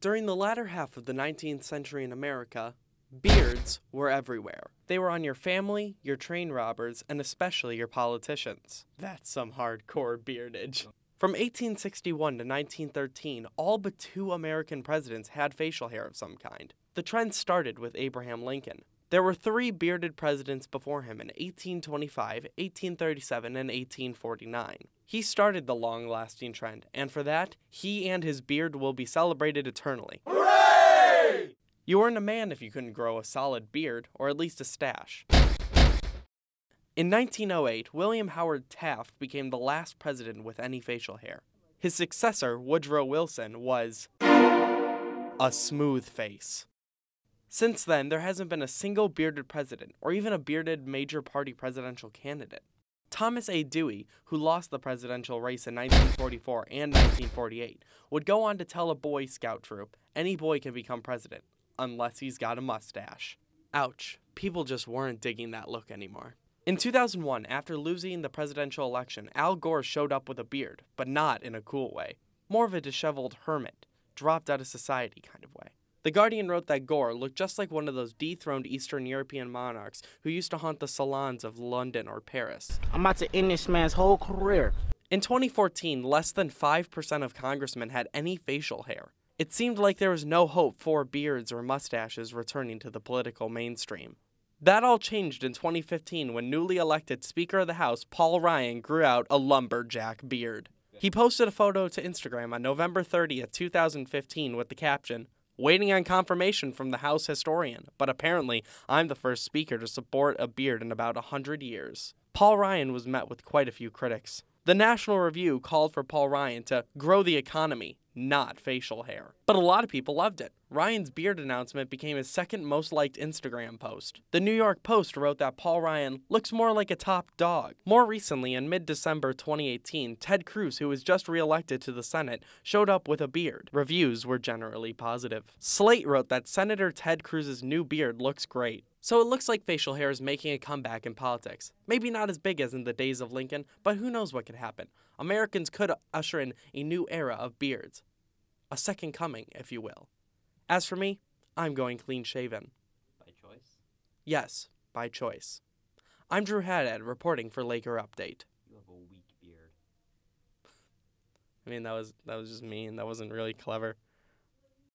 During the latter half of the 19th century in America, beards were everywhere. They were on your family, your train robbers, and especially your politicians. That's some hardcore beardage. From 1861 to 1913, all but two American presidents had facial hair of some kind. The trend started with Abraham Lincoln, there were three bearded presidents before him in 1825, 1837, and 1849. He started the long lasting trend, and for that, he and his beard will be celebrated eternally. Hooray! You weren't a man if you couldn't grow a solid beard, or at least a stash. In 1908, William Howard Taft became the last president with any facial hair. His successor, Woodrow Wilson, was a smooth face. Since then, there hasn't been a single bearded president, or even a bearded major party presidential candidate. Thomas A. Dewey, who lost the presidential race in 1944 and 1948, would go on to tell a Boy Scout troop any boy can become president, unless he's got a mustache. Ouch, people just weren't digging that look anymore. In 2001, after losing the presidential election, Al Gore showed up with a beard, but not in a cool way. More of a disheveled hermit, dropped out of society kind of way. The Guardian wrote that Gore looked just like one of those dethroned Eastern European monarchs who used to haunt the salons of London or Paris. I'm about to end this man's whole career. In 2014, less than 5% of congressmen had any facial hair. It seemed like there was no hope for beards or mustaches returning to the political mainstream. That all changed in 2015 when newly elected Speaker of the House Paul Ryan grew out a lumberjack beard. He posted a photo to Instagram on November 30th, 2015 with the caption, waiting on confirmation from the House historian, but apparently I'm the first speaker to support a beard in about a 100 years. Paul Ryan was met with quite a few critics. The National Review called for Paul Ryan to grow the economy, not facial hair. But a lot of people loved it. Ryan's beard announcement became his second most liked Instagram post. The New York Post wrote that Paul Ryan looks more like a top dog. More recently, in mid December 2018, Ted Cruz, who was just re elected to the Senate, showed up with a beard. Reviews were generally positive. Slate wrote that Senator Ted Cruz's new beard looks great. So it looks like facial hair is making a comeback in politics. Maybe not as big as in the days of Lincoln, but who knows what could happen. Americans could usher in a new era of beards. A second coming, if you will. As for me, I'm going clean shaven. By choice? Yes, by choice. I'm Drew Haddad reporting for Laker Update. You have a weak beard. I mean that was that was just mean. That wasn't really clever.